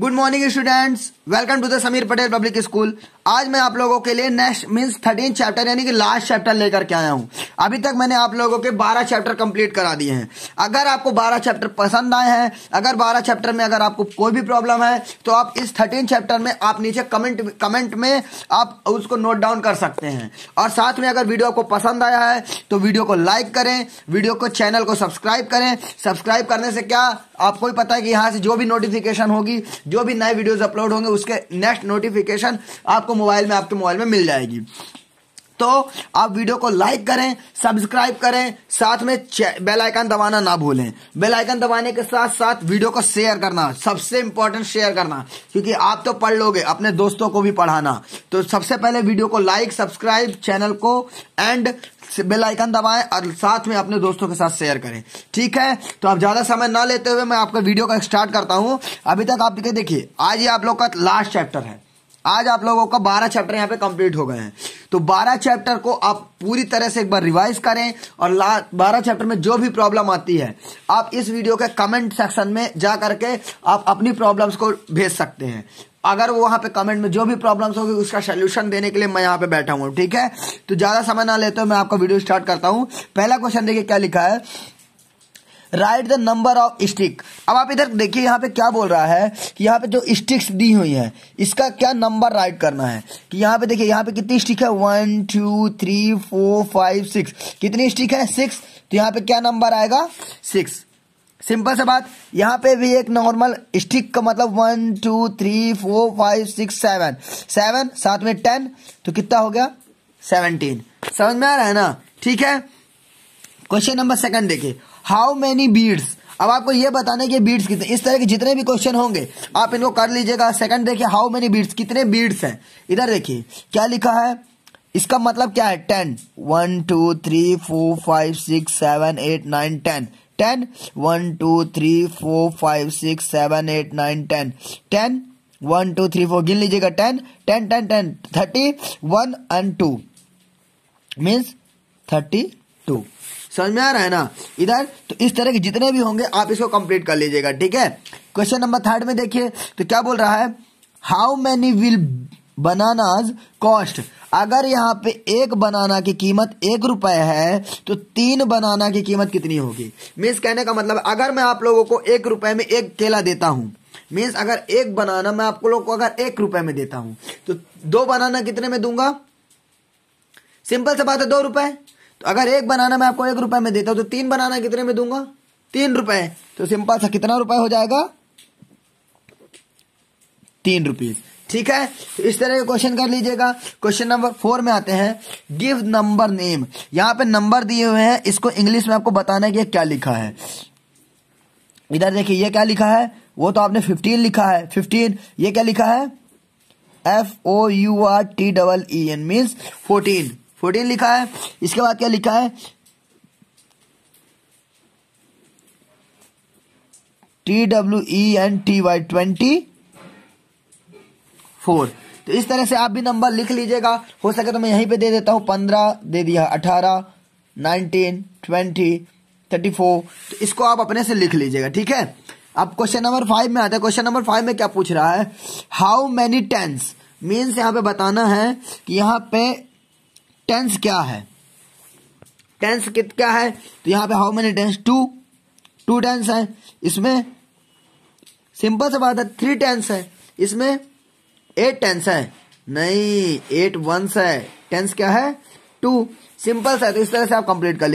good morning students welcome to the Sameer Patel public school आज मैं आप लोगों के लिए नेक्स्ट मीन्स थर्टीन चैप्टर यानी कि लास्ट चैप्टर लेकर के आया हूँ अभी तक मैंने आप लोगों के 12 चैप्टर कंप्लीट करा दिए हैं अगर आपको 12 चैप्टर पसंद आए हैं अगर 12 चैप्टर में अगर आपको कोई भी प्रॉब्लम है तो आप इस 13 चैप्टर में आप नीचे कमेंट कमेंट में आप उसको नोट डाउन कर सकते हैं और साथ में अगर वीडियो आपको पसंद आया है तो वीडियो को लाइक करें वीडियो को चैनल को सब्सक्राइब करें सब्सक्राइब करने से क्या आपको भी पता है कि यहाँ से जो भी नोटिफिकेशन होगी जो भी नए वीडियोज अपलोड होंगे उसके नेक्स्ट नोटिफिकेशन आपको मोबाइल में आपके मोबाइल में मिल जाएगी तो आप वीडियो को लाइक करें सब्सक्राइब करें साथ में बेल आइकन दबाना ना भूलें बेल आइकन दबाने के साथ साथ वीडियो को शेयर करना सबसे इंपॉर्टेंट शेयर करना क्योंकि आप तो पढ़ लोगे अपने दोस्तों को भी पढ़ाना तो सबसे पहले वीडियो को लाइक सब्सक्राइब चैनल को एंड बेल आइकन दबाएं और साथ में अपने दोस्तों के साथ शेयर करें ठीक है तो आप ज़्यादा समय ना लेते हुए मैं आपका वीडियो का स्टार्ट करता हूं अभी तक आप देखिए आज ये आप लोग का लास्ट चैप्टर है आज आप लोगों का बारह चैप्टर यहाँ पे कंप्लीट हो गए हैं तो 12 चैप्टर को आप पूरी तरह से एक बार रिवाइज करें और बारह चैप्टर में जो भी प्रॉब्लम आती है आप इस वीडियो के कमेंट सेक्शन में जा करके आप अपनी प्रॉब्लम्स को भेज सकते हैं अगर वो वहां पे कमेंट में जो भी प्रॉब्लम्स होगी उसका सोल्यूशन देने के लिए मैं यहाँ पे बैठा हुआ ठीक है तो ज़्यादा समय ना लेते हो मैं आपका वीडियो स्टार्ट करता हूं पहला क्वेश्चन देखिए क्या लिखा है write the number of stick अब आप इधर देखिए यहाँ पे क्या बोल रहा है कि यहाँ पे जो स्टिक्स दी हुई हैं इसका क्या नंबर राइट करना है कि यहाँ पे देखिए यहाँ पे कितनी स्टिक है one two three four five six कितनी स्टिक है सिक्स तो यहाँ पे क्या नंबर आएगा सिक्स सिंपल से बात यहाँ पे भी एक नॉर्मल स्टिक का मतलब one two three four five six seven seven साथ में टेन तो कितना हो गया सेवनटीन समझ में आ रहा है ना ठीक है क्वेश्चन नंबर सेकंड देखिए हाउ मेनी बीड्स अब आपको ये बताने के बीड्स कितने इस तरह के जितने भी क्वेश्चन होंगे आप इनको कर लीजिएगा सेकंड देखिए हाउ मेनी बीड्स कितने बीड्स हैं इधर देखिए क्या लिखा है इसका मतलब क्या है ten one two three four five six seven eight nine ten ten one two three four five six seven eight nine ten ten one two three four गिन लीजिएगा ten ten ten ten thirty one and two means thirty two समझ में आ रहा है ना इधर तो इस तरह के जितने भी होंगे आप इसको कंप्लीट कर लीजिएगा ठीक है क्वेश्चन नंबर थर्ड में देखिए तो क्या बोल रहा है how many will bananas cost अगर यहाँ पे एक बनाना की कीमत एक रुपए है तो तीन बनाना की कीमत कितनी होगी मीन्स कहने का मतलब अगर मैं आप लोगों को एक रुपए में एक केला देता हूँ मीन्स अगर एक बनाना मैं आप लोगों को अगर एक रुपए में देता हूँ तो दो बनाना कितने में दूंगा सिंपल से बात है दो रुपए तो अगर एक बनाना मैं आपको एक रुपए में देता हूं तो तीन बनाना कितने में दूंगा तीन रुपए तो सिंपल सा कितना रुपए हो जाएगा तीन रुपीज ठीक है तो इस तरह के क्वेश्चन कर लीजिएगा क्वेश्चन नंबर फोर में आते हैं गिव नंबर नेम यहां पे नंबर दिए हुए हैं इसको इंग्लिश में आपको बताना है कि क्या लिखा है इधर देखिए ये क्या लिखा है वो तो आपने फिफ्टीन लिखा है फिफ्टीन ये क्या लिखा है F O U R T double E N means fourteen fourteen लिखा है इसके बाद क्या लिखा है T W E N T Y twenty four तो इस तरह से आप भी नंबर लिख लीजिएगा हो सके तो मैं यहीं पे दे देता हूं पंद्रह दे दिया अठारह नाइनटीन ट्वेंटी थर्टी फोर तो इसको आप अपने से लिख लीजिएगा ठीक है अब क्वेश्चन नंबर फाइव में आता है क्वेश्चन नंबर फाइव में क्या पूछ रहा है हाउ मैनी टेंस मीन्स यहाँ पे बताना है कि यहाँ पे टेंस क्या है टेंस कित क्या है तो यहां पे how many tens two two tens है इसमें सिंपल से बात है थ्री टेंस है इसमें एट टेंस है नहीं एट वंस है टेंस क्या है टू सिंपल सा तो इस तरह से आप कंप्लीट कर